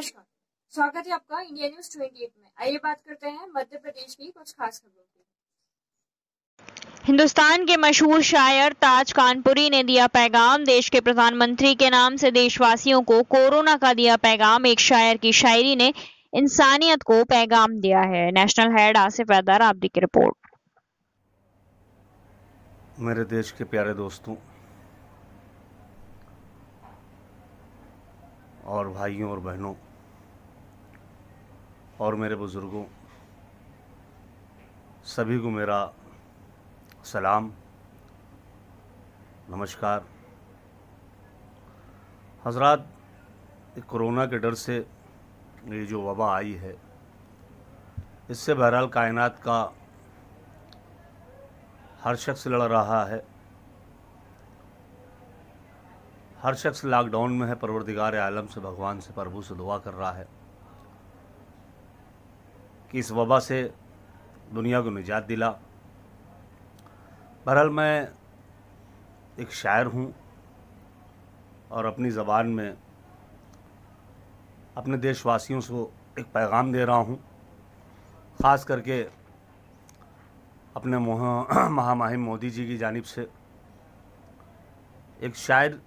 नमस्कार स्वागत है आपका इंडिया न्यूज एट में आइए बात करते हैं मध्य प्रदेश की कुछ खास खबरों की हिंदुस्तान के मशहूर शायर ताज कानपुरी ने दिया पैगाम देश के प्रधानमंत्री के नाम से देशवासियों को कोरोना का दिया पैगाम एक शायर की शायरी ने इंसानियत को पैगाम दिया है नेशनल हेड आसिफ अदर आपदी की रिपोर्ट मेरे देश के प्यारे दोस्तों और भाइयों और बहनों और मेरे बुज़ुर्गों सभी को मेरा सलाम नमस्कार हजरत कोरोना के डर से ये जो वबा आई है इससे बहरहाल कायनात का हर शख्स लड़ रहा है हर शख्स लॉकडाउन में है परवरदिगार आलम से भगवान से प्रभु से दुआ कर रहा है कि इस वबा से दुनिया को निजात दिला बहरहाल मैं एक शायर हूँ और अपनी ज़बान में अपने देशवासियों से एक पैगाम दे रहा हूँ ख़ास करके अपने महामहिम मोदी जी की जानिब से एक शायर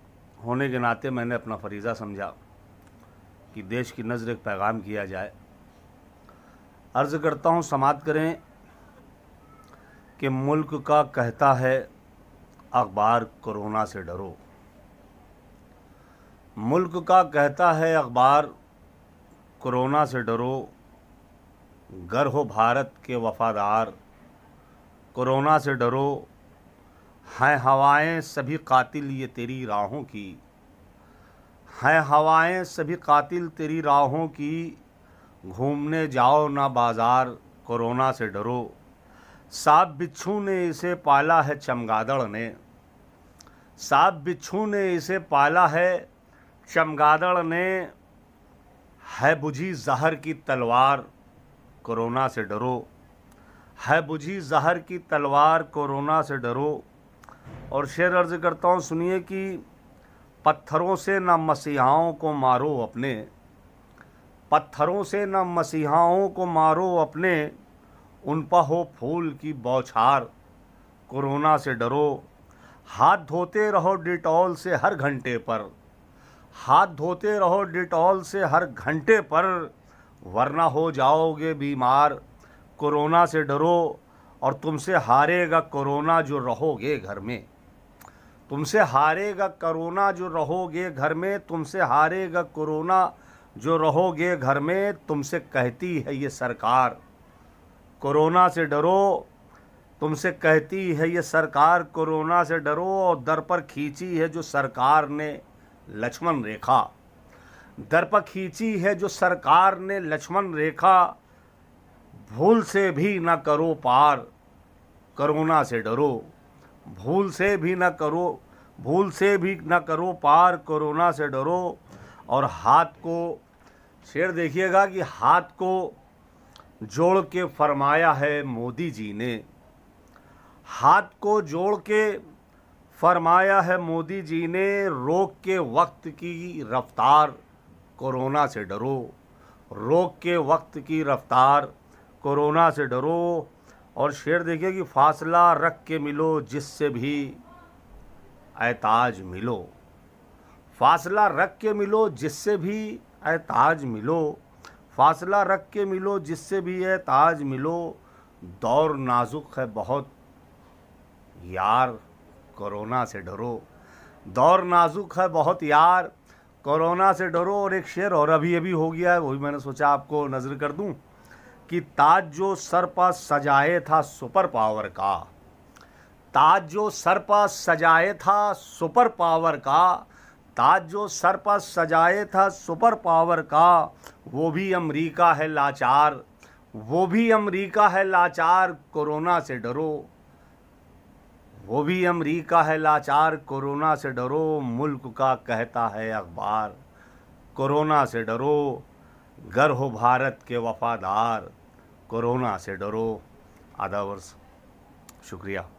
होने के नाते मैंने अपना फरीज़ा समझा कि देश की नज़र एक पैगाम किया जाए अर्ज़ करता हूँ समाप्त करें कि मुल्क का कहता है अखबार कोरोना से डरो मुल्क का कहता है अखबार कोरोना से डरो गर हो भारत के वफादार कोरोना से डरो हैं हवाएं सभी कातिल ये तेरी राहों की हैं हवाएं सभी कातिल तेरी राहों की घूमने जाओ ना बाजार कोरोना से डरो सांप बिच्छू ने इसे पाला है चमगादड़ ने सांप बिच्छू ने इसे पाला है चमगादड़ ने है बुझी जहर की तलवार कोरोना से डरो है बुझी जहर की तलवार कोरोना से डरो और शेर अर्ज़ करता हूँ सुनिए कि पत्थरों से ना मसीहाओं को मारो अपने पत्थरों से न मसीहाओं को मारो अपने उन पर हो फूल की बौछार कोरोना से डरो हाथ धोते रहो डिटॉल से हर घंटे पर हाथ धोते रहो डिटॉल से हर घंटे पर वरना हो जाओगे बीमार कोरोना से डरो और तुमसे हारेगा कोरोना जो रहोगे घर में तुमसे हारेगा कोरोना जो रहोगे घर में तुमसे हारेगा कोरोना जो रहोगे घर में तुमसे कहती है ये सरकार कोरोना से डरो तुमसे कहती है ये सरकार कोरोना से डरो और दर पर खींची है जो सरकार ने लक्ष्मण रेखा दर पर खींची है जो सरकार ने लक्ष्मण रेखा भूल से भी ना करो पार कोरोना से डरो भूल से भी ना करो भूल से भी ना करो पार कोरोना से डरो और हाथ को शेर देखिएगा कि हाथ को जोड़ के फरमाया है मोदी जी ने हाथ को जोड़ के फरमाया है मोदी जी ने रोक के वक्त की रफ्तार कोरोना से डरो रोक के वक्त की रफ्तार कोरोना से डरो और शेर देखिए कि फासला रख के मिलो जिससे भी एताज मिलो फासला रख के मिलो जिससे भी ए ताज मिलो फासला रख के मिलो जिससे भी ए ताज मिलो दौर नाजुक है बहुत यार कोरोना से डरो दौर नाजुक है बहुत यार कोरोना से डरो और एक शेर और अभी अभी हो गया है वही मैंने सोचा आपको नज़र कर दूं कि ताज जो सर पर सजाए था सुपर पावर का ताज जो सर पर सजाए था सुपर पावर का ताज जो सर पर सजाए था सुपर पावर का वो भी अमेरिका है लाचार वो भी अमेरिका है लाचार कोरोना से डरो वो भी अमेरिका है लाचार कोरोना से डरो मुल्क का कहता है अखबार कोरोना से डरो गर हो भारत के वफादार कोरोना से डरो आधा वर्ष शुक्रिया